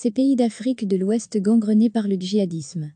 ces pays d'Afrique de l'Ouest gangrenés par le djihadisme.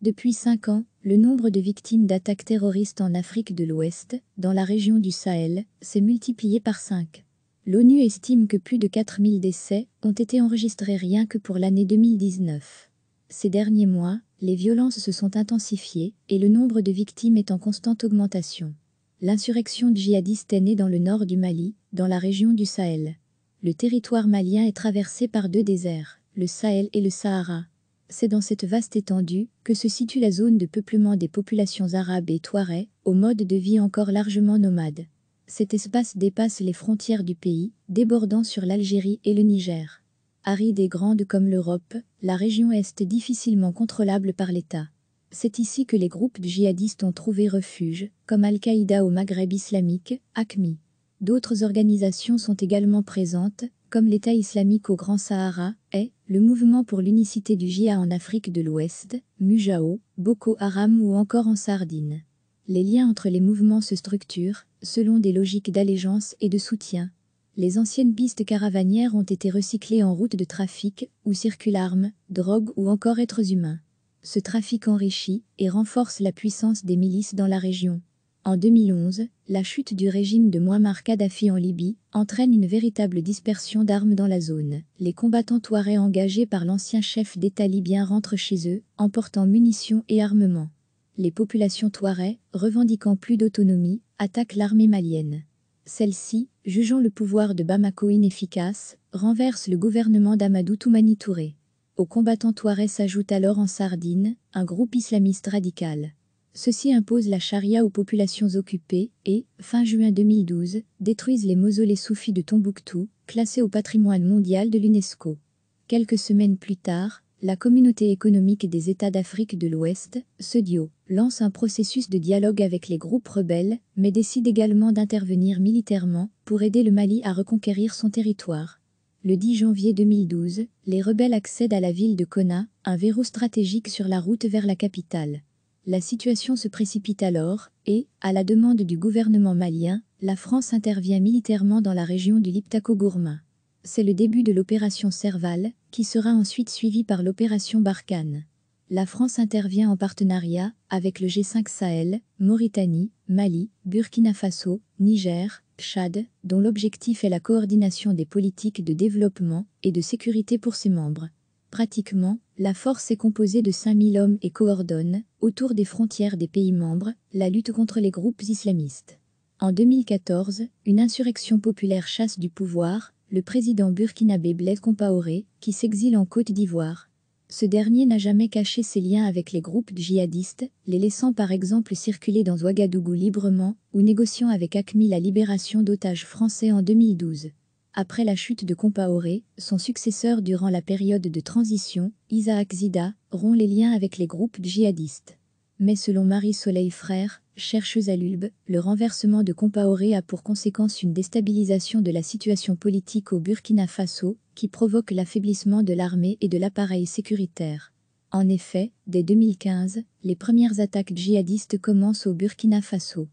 Depuis cinq ans, le nombre de victimes d'attaques terroristes en Afrique de l'Ouest, dans la région du Sahel, s'est multiplié par cinq. L'ONU estime que plus de 4000 décès ont été enregistrés rien que pour l'année 2019. Ces derniers mois, les violences se sont intensifiées et le nombre de victimes est en constante augmentation. L'insurrection djihadiste est née dans le nord du Mali, dans la région du Sahel. Le territoire malien est traversé par deux déserts, le Sahel et le Sahara. C'est dans cette vaste étendue que se situe la zone de peuplement des populations arabes et touaregs, au mode de vie encore largement nomade. Cet espace dépasse les frontières du pays, débordant sur l'Algérie et le Niger. Aride et grande comme l'Europe, la région Est difficilement contrôlable par l'État. C'est ici que les groupes djihadistes ont trouvé refuge, comme Al-Qaïda au Maghreb islamique, ACMI. D'autres organisations sont également présentes, comme l'État islamique au Grand Sahara, et le mouvement pour l'unicité du Jihad en Afrique de l'Ouest, Mujao, Boko Haram ou encore en Sardine. Les liens entre les mouvements se structurent, selon des logiques d'allégeance et de soutien. Les anciennes pistes caravanières ont été recyclées en route de trafic, où circulent armes, drogues ou encore êtres humains. Ce trafic enrichit et renforce la puissance des milices dans la région. En 2011, la chute du régime de Muammar Kadhafi en Libye entraîne une véritable dispersion d'armes dans la zone. Les combattants touaregs engagés par l'ancien chef d'État libyen rentrent chez eux, emportant munitions et armements. Les populations touaregs, revendiquant plus d'autonomie, attaquent l'armée malienne. Celle-ci, jugeant le pouvoir de Bamako inefficace, renverse le gouvernement d'Amadou Toumani Touré. Aux combattants touaregs s'ajoute alors en Sardine, un groupe islamiste radical. Ceux-ci imposent la charia aux populations occupées et, fin juin 2012, détruisent les mausolées soufis de Tombouctou, classés au patrimoine mondial de l'UNESCO. Quelques semaines plus tard, la communauté économique des États d'Afrique de l'Ouest, CEDIO, lance un processus de dialogue avec les groupes rebelles, mais décide également d'intervenir militairement pour aider le Mali à reconquérir son territoire. Le 10 janvier 2012, les rebelles accèdent à la ville de Kona, un verrou stratégique sur la route vers la capitale. La situation se précipite alors, et, à la demande du gouvernement malien, la France intervient militairement dans la région du Liptako-Gourma. C'est le début de l'opération Serval, qui sera ensuite suivie par l'opération Barkhane. La France intervient en partenariat avec le G5 Sahel, Mauritanie, Mali, Burkina Faso, Niger, Tchad, dont l'objectif est la coordination des politiques de développement et de sécurité pour ses membres. Pratiquement, la force est composée de 5000 hommes et coordonne, autour des frontières des pays membres, la lutte contre les groupes islamistes. En 2014, une insurrection populaire chasse du pouvoir le président burkinabé Blaise Compaoré, qui s'exile en Côte d'Ivoire. Ce dernier n'a jamais caché ses liens avec les groupes djihadistes, les laissant par exemple circuler dans Ouagadougou librement ou négociant avec ACMI la libération d'otages français en 2012. Après la chute de Compaoré, son successeur durant la période de transition, Isaac Zida, rompt les liens avec les groupes djihadistes. Mais selon Marie-Soleil Frère, chercheuse à l'ULB, le renversement de Compaoré a pour conséquence une déstabilisation de la situation politique au Burkina Faso, qui provoque l'affaiblissement de l'armée et de l'appareil sécuritaire. En effet, dès 2015, les premières attaques djihadistes commencent au Burkina Faso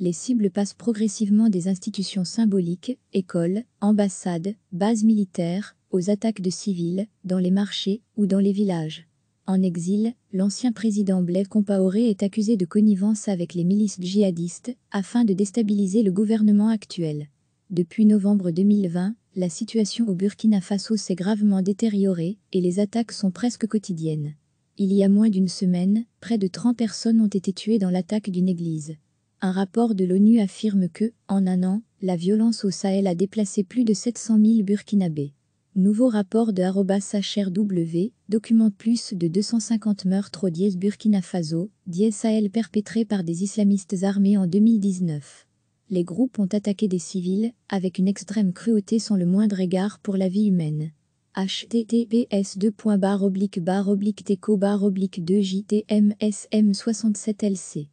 les cibles passent progressivement des institutions symboliques, écoles, ambassades, bases militaires, aux attaques de civils, dans les marchés ou dans les villages. En exil, l'ancien président Blaise Compaoré est accusé de connivence avec les milices djihadistes afin de déstabiliser le gouvernement actuel. Depuis novembre 2020, la situation au Burkina Faso s'est gravement détériorée et les attaques sont presque quotidiennes. Il y a moins d'une semaine, près de 30 personnes ont été tuées dans l'attaque d'une église un rapport de l'ONU affirme que, en un an, la violence au Sahel a déplacé plus de 700 000 Burkinabés. Nouveau rapport de HRW documente plus de 250 meurtres au dièse Burkina Faso, dièse Sahel perpétrés par des islamistes armés en 2019. Les groupes ont attaqué des civils, avec une extrême cruauté sans le moindre égard pour la vie humaine https 2 teco 2 jtmsm 67 lc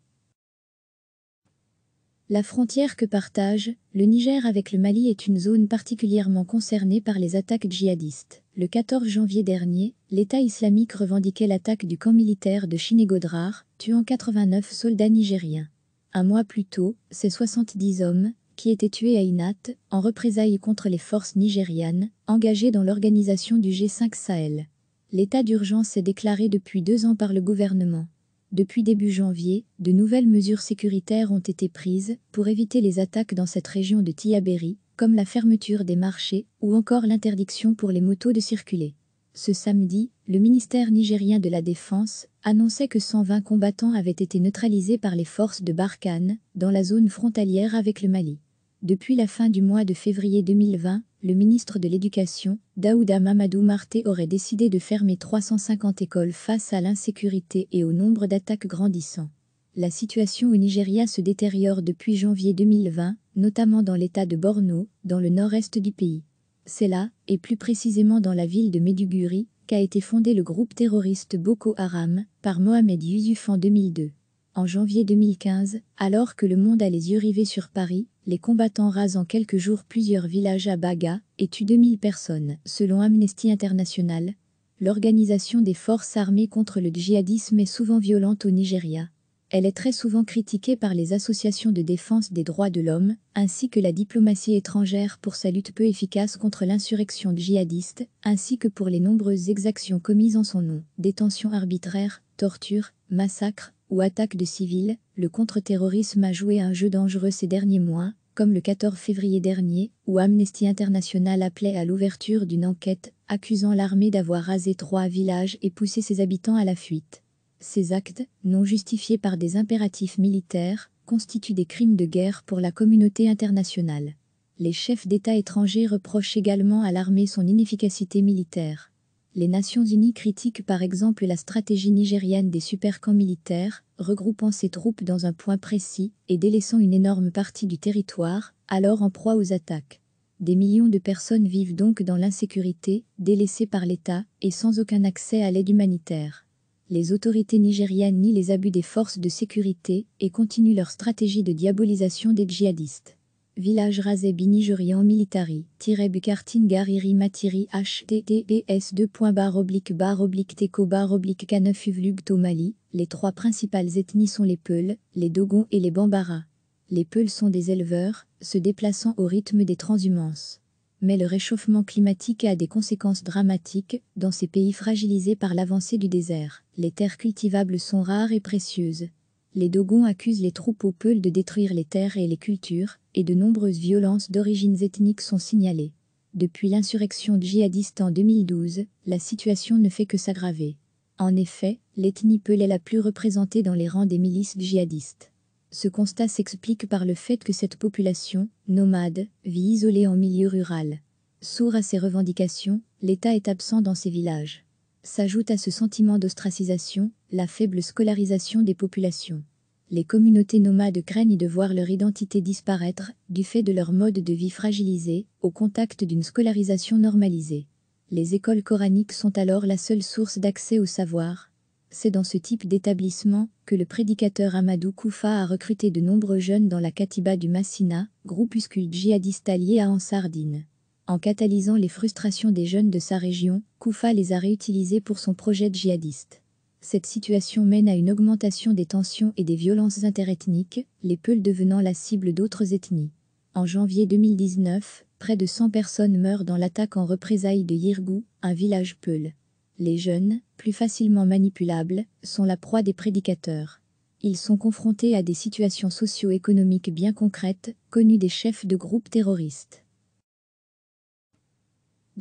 la frontière que partage le Niger avec le Mali est une zone particulièrement concernée par les attaques djihadistes. Le 14 janvier dernier, l'État islamique revendiquait l'attaque du camp militaire de Godrar, tuant 89 soldats nigériens. Un mois plus tôt, ces 70 hommes, qui étaient tués à Inat, en représailles contre les forces nigérianes, engagées dans l'organisation du G5 Sahel. L'état d'urgence est déclaré depuis deux ans par le gouvernement. Depuis début janvier, de nouvelles mesures sécuritaires ont été prises pour éviter les attaques dans cette région de Tillabéri, comme la fermeture des marchés ou encore l'interdiction pour les motos de circuler. Ce samedi, le ministère nigérien de la Défense annonçait que 120 combattants avaient été neutralisés par les forces de Barkhane, dans la zone frontalière avec le Mali. Depuis la fin du mois de février 2020, le ministre de l'Éducation, Daouda Mamadou Marté, aurait décidé de fermer 350 écoles face à l'insécurité et au nombre d'attaques grandissant. La situation au Nigeria se détériore depuis janvier 2020, notamment dans l'État de Borno, dans le nord-est du pays. C'est là, et plus précisément dans la ville de Meduguri, qu'a été fondé le groupe terroriste Boko Haram par Mohamed Yusuf en 2002. En janvier 2015, alors que le monde a les yeux rivés sur Paris, les combattants rasent en quelques jours plusieurs villages à Baga et tuent 2000 personnes, selon Amnesty International. L'organisation des forces armées contre le djihadisme est souvent violente au Nigeria. Elle est très souvent critiquée par les associations de défense des droits de l'homme, ainsi que la diplomatie étrangère pour sa lutte peu efficace contre l'insurrection djihadiste, ainsi que pour les nombreuses exactions commises en son nom, détentions arbitraires, tortures, massacres, ou attaque de civils, le contre-terrorisme a joué un jeu dangereux ces derniers mois, comme le 14 février dernier, où Amnesty International appelait à l'ouverture d'une enquête accusant l'armée d'avoir rasé trois villages et poussé ses habitants à la fuite. Ces actes, non justifiés par des impératifs militaires, constituent des crimes de guerre pour la communauté internationale. Les chefs d'État étrangers reprochent également à l'armée son inefficacité militaire. Les Nations Unies critiquent par exemple la stratégie nigérienne des supercamps militaires, regroupant ses troupes dans un point précis et délaissant une énorme partie du territoire, alors en proie aux attaques. Des millions de personnes vivent donc dans l'insécurité, délaissées par l'État et sans aucun accès à l'aide humanitaire. Les autorités nigériennes nient les abus des forces de sécurité et continuent leur stratégie de diabolisation des djihadistes. Village rasé Binigerian Militari, Bukartin Gariri Matiri HTTPS 2. Barre oblique bar oblique Teco barre oblique uvlugto mali, les trois principales ethnies sont les Peuls, les Dogons et les Bambara. Les Peuls sont des éleveurs, se déplaçant au rythme des transhumances. Mais le réchauffement climatique a des conséquences dramatiques dans ces pays fragilisés par l'avancée du désert. Les terres cultivables sont rares et précieuses les Dogons accusent les troupeaux Peul de détruire les terres et les cultures, et de nombreuses violences d'origines ethniques sont signalées. Depuis l'insurrection djihadiste en 2012, la situation ne fait que s'aggraver. En effet, l'ethnie peul est la plus représentée dans les rangs des milices djihadistes. Ce constat s'explique par le fait que cette population, nomade, vit isolée en milieu rural. Sourd à ses revendications, l'État est absent dans ces villages. S'ajoute à ce sentiment d'ostracisation la faible scolarisation des populations. Les communautés nomades craignent de voir leur identité disparaître du fait de leur mode de vie fragilisé au contact d'une scolarisation normalisée. Les écoles coraniques sont alors la seule source d'accès au savoir, c'est dans ce type d'établissement que le prédicateur Amadou Koufa a recruté de nombreux jeunes dans la Katiba du Massina, groupuscule djihadiste allié à Ansardine. En catalysant les frustrations des jeunes de sa région, Koufa les a réutilisés pour son projet djihadiste. Cette situation mène à une augmentation des tensions et des violences interethniques, les Peuls devenant la cible d'autres ethnies. En janvier 2019, près de 100 personnes meurent dans l'attaque en représailles de Yirgou, un village Peul. Les jeunes, plus facilement manipulables, sont la proie des prédicateurs. Ils sont confrontés à des situations socio-économiques bien concrètes, connues des chefs de groupes terroristes.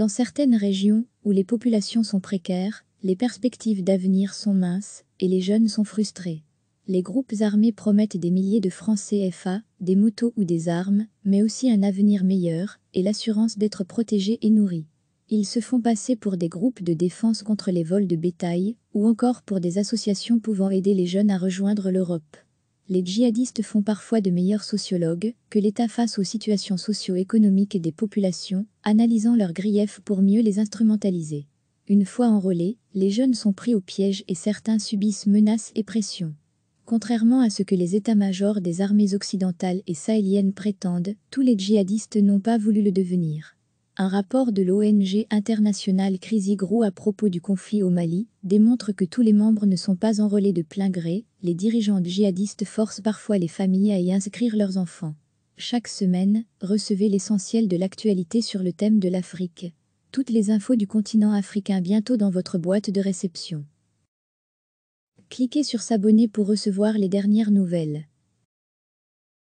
Dans certaines régions où les populations sont précaires, les perspectives d'avenir sont minces et les jeunes sont frustrés. Les groupes armés promettent des milliers de francs CFA, des motos ou des armes, mais aussi un avenir meilleur et l'assurance d'être protégés et nourris. Ils se font passer pour des groupes de défense contre les vols de bétail ou encore pour des associations pouvant aider les jeunes à rejoindre l'Europe les djihadistes font parfois de meilleurs sociologues que l'État face aux situations socio-économiques des populations, analysant leurs griefs pour mieux les instrumentaliser. Une fois enrôlés, les jeunes sont pris au piège et certains subissent menaces et pressions. Contrairement à ce que les états-majors des armées occidentales et sahéliennes prétendent, tous les djihadistes n'ont pas voulu le devenir. Un rapport de l'ONG internationale Group à propos du conflit au Mali démontre que tous les membres ne sont pas enrôlés de plein gré, les dirigeants djihadistes forcent parfois les familles à y inscrire leurs enfants. Chaque semaine, recevez l'essentiel de l'actualité sur le thème de l'Afrique. Toutes les infos du continent africain bientôt dans votre boîte de réception. Cliquez sur s'abonner pour recevoir les dernières nouvelles.